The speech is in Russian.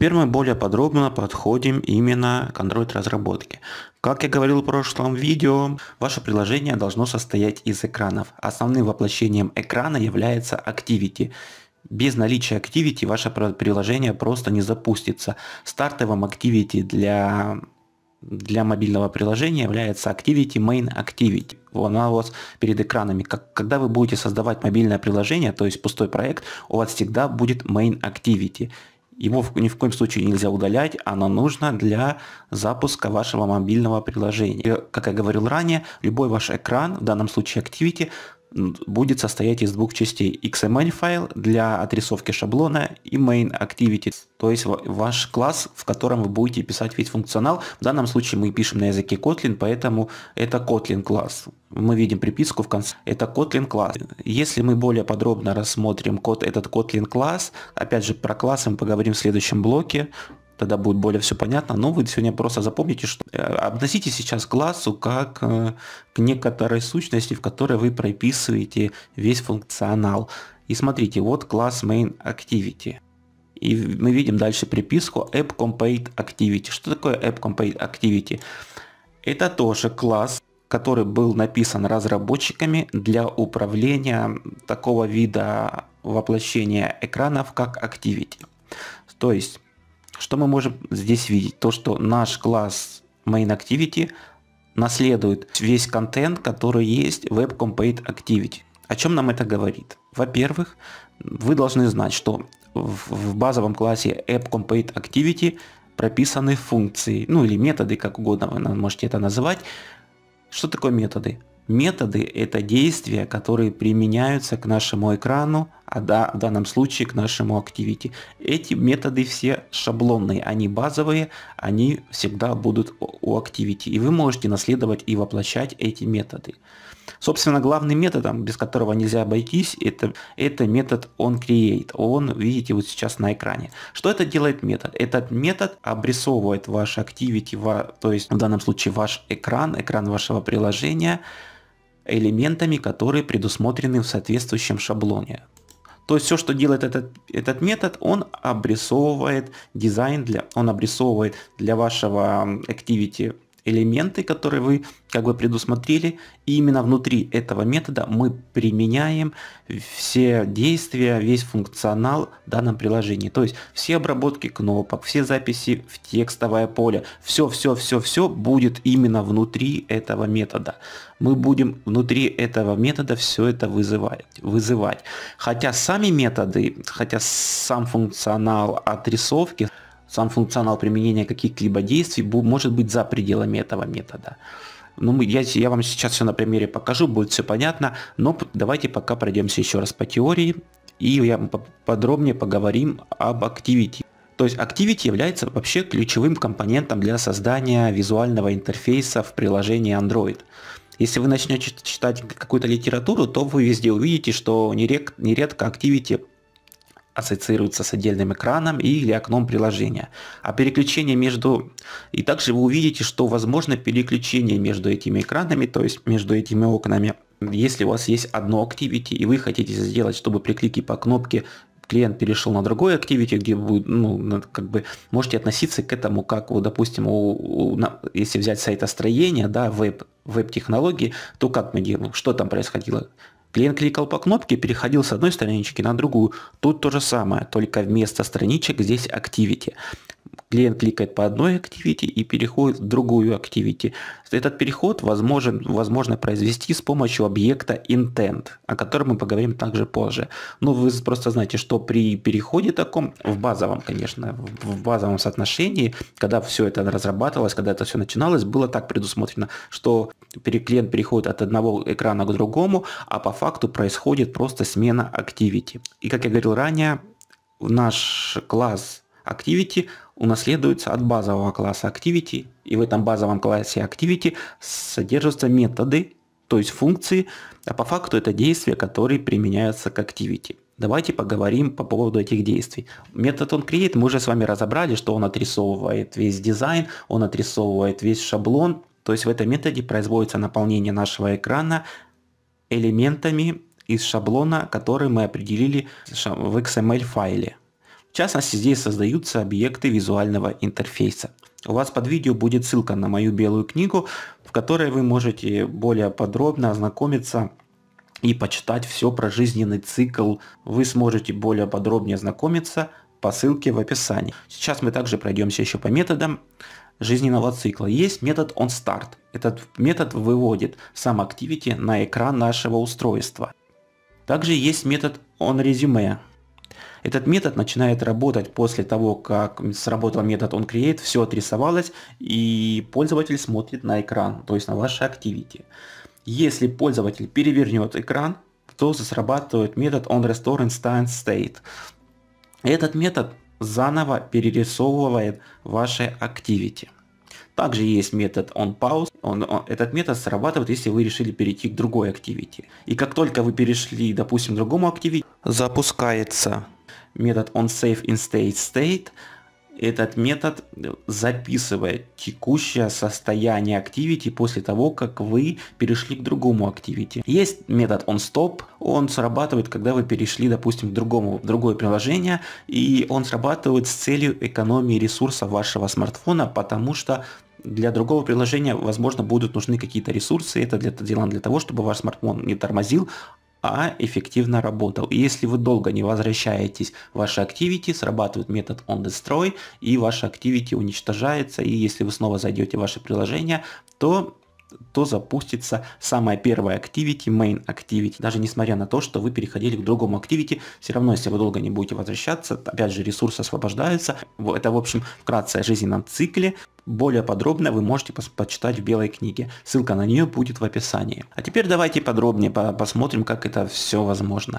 Теперь мы более подробно подходим именно к Android разработке. Как я говорил в прошлом видео, ваше приложение должно состоять из экранов. Основным воплощением экрана является Activity. Без наличия Activity ваше приложение просто не запустится. Стартовым Activity для для мобильного приложения является Activity Main Activity. Она у вас перед экранами. Как, когда вы будете создавать мобильное приложение, то есть пустой проект, у вас всегда будет Main Activity. Его ни в коем случае нельзя удалять, она нужна для запуска вашего мобильного приложения. Как я говорил ранее, любой ваш экран, в данном случае Activity, будет состоять из двух частей. XML файл для отрисовки шаблона и main activity, то есть ваш класс, в котором вы будете писать весь функционал. В данном случае мы пишем на языке Kotlin, поэтому это Kotlin класс. Мы видим приписку в конце. Это Kotlin класс. Если мы более подробно рассмотрим код, этот Kotlin класс, опять же про класс мы поговорим в следующем блоке, тогда будет более все понятно. Но вы сегодня просто запомните, что э, относитесь сейчас к классу как э, к некоторой сущности, в которой вы прописываете весь функционал. И смотрите, вот класс main activity. И мы видим дальше приписку app Что такое app Это тоже класс, который был написан разработчиками для управления такого вида воплощения экранов, как Activity. То есть что мы можем здесь видеть? То, что наш класс MainActivity наследует весь контент, который есть в Web Complete Activity. О чем нам это говорит? Во-первых, вы должны знать, что в базовом классе App Complete Activity прописаны функции, ну или методы, как угодно вы можете это называть. Что такое методы? Методы – это действия, которые применяются к нашему экрану а да, в данном случае к нашему Activity. Эти методы все шаблонные, они базовые, они всегда будут у Activity. И вы можете наследовать и воплощать эти методы. Собственно, главным методом, без которого нельзя обойтись, это, это метод onCreate. Он, видите, вот сейчас на экране. Что это делает метод? Этот метод обрисовывает ваш Activity, то есть в данном случае ваш экран, экран вашего приложения, элементами, которые предусмотрены в соответствующем шаблоне. То есть все, что делает этот, этот метод, он обрисовывает дизайн, для, он обрисовывает для вашего activity элементы, которые вы как бы предусмотрели, и именно внутри этого метода мы применяем все действия, весь функционал в данном приложении. То есть все обработки кнопок, все записи в текстовое поле, все-все-все-все будет именно внутри этого метода. Мы будем внутри этого метода все это вызывать. вызывать. Хотя сами методы, хотя сам функционал отрисовки – сам функционал применения каких-либо действий может быть за пределами этого метода. Ну, я, я вам сейчас все на примере покажу, будет все понятно, но давайте пока пройдемся еще раз по теории, и я подробнее поговорим об Activity. То есть Activity является вообще ключевым компонентом для создания визуального интерфейса в приложении Android. Если вы начнете читать какую-то литературу, то вы везде увидите, что нередко Activity ассоциируется с отдельным экраном или окном приложения. А переключение между... И также вы увидите, что возможно переключение между этими экранами, то есть между этими окнами. Если у вас есть одно Activity и вы хотите сделать, чтобы при клике по кнопке клиент перешел на другой Activity, где вы ну, как бы можете относиться к этому, как, вот, допустим, у, у, на, если взять сайтостроение, да, веб, веб-технологии, то как мы делаем, что там происходило, Клиент кликал по кнопке переходил с одной странички на другую. Тут то же самое, только вместо страничек здесь Activity клиент кликает по одной активити и переходит в другую активити. Этот переход возможен, возможно произвести с помощью объекта intent, о котором мы поговорим также позже. Но вы просто знаете, что при переходе таком, в базовом, конечно, в базовом соотношении, когда все это разрабатывалось, когда это все начиналось, было так предусмотрено, что клиент переходит от одного экрана к другому, а по факту происходит просто смена activity. И как я говорил ранее, наш класс activity – унаследуется от базового класса Activity, и в этом базовом классе Activity содержатся методы, то есть функции, а по факту это действия, которые применяются к Activity. Давайте поговорим по поводу этих действий. Метод onCreate мы уже с вами разобрали, что он отрисовывает весь дизайн, он отрисовывает весь шаблон, то есть в этом методе производится наполнение нашего экрана элементами из шаблона, который мы определили в XML файле. В частности, здесь создаются объекты визуального интерфейса. У вас под видео будет ссылка на мою белую книгу, в которой вы можете более подробно ознакомиться и почитать все про жизненный цикл. Вы сможете более подробнее ознакомиться по ссылке в описании. Сейчас мы также пройдемся еще по методам жизненного цикла. Есть метод onStart. Этот метод выводит сам Activity на экран нашего устройства. Также есть метод onResume, этот метод начинает работать после того, как сработал метод onCreate, все отрисовалось, и пользователь смотрит на экран, то есть на ваше Activity. Если пользователь перевернет экран, то срабатывает метод onRestoreInstanceState. Этот метод заново перерисовывает ваше Activity. Также есть метод onPause. Он, он, этот метод срабатывает, если вы решили перейти к другой activity. И как только вы перешли, допустим, к другому activity, запускается метод onSaveInStateState. Этот метод записывает текущее состояние activity после того, как вы перешли к другому activity. Есть метод onStop, он срабатывает, когда вы перешли, допустим, к другому, в другое приложение, и он срабатывает с целью экономии ресурсов вашего смартфона, потому что для другого приложения, возможно, будут нужны какие-то ресурсы. Это для, дело для того, чтобы ваш смартфон не тормозил, а эффективно работал. И если вы долго не возвращаетесь в ваши activity, срабатывает метод onDestroy, и ваше activity уничтожается, и если вы снова зайдете в ваше приложение, то то запустится самая первая activity, main activity. Даже несмотря на то, что вы переходили к другому activity, все равно, если вы долго не будете возвращаться, опять же, ресурсы освобождаются. Это, в общем, вкратце о жизненном цикле. Более подробно вы можете пос- почитать в белой книге. Ссылка на нее будет в описании. А теперь давайте подробнее по- посмотрим, как это все возможно.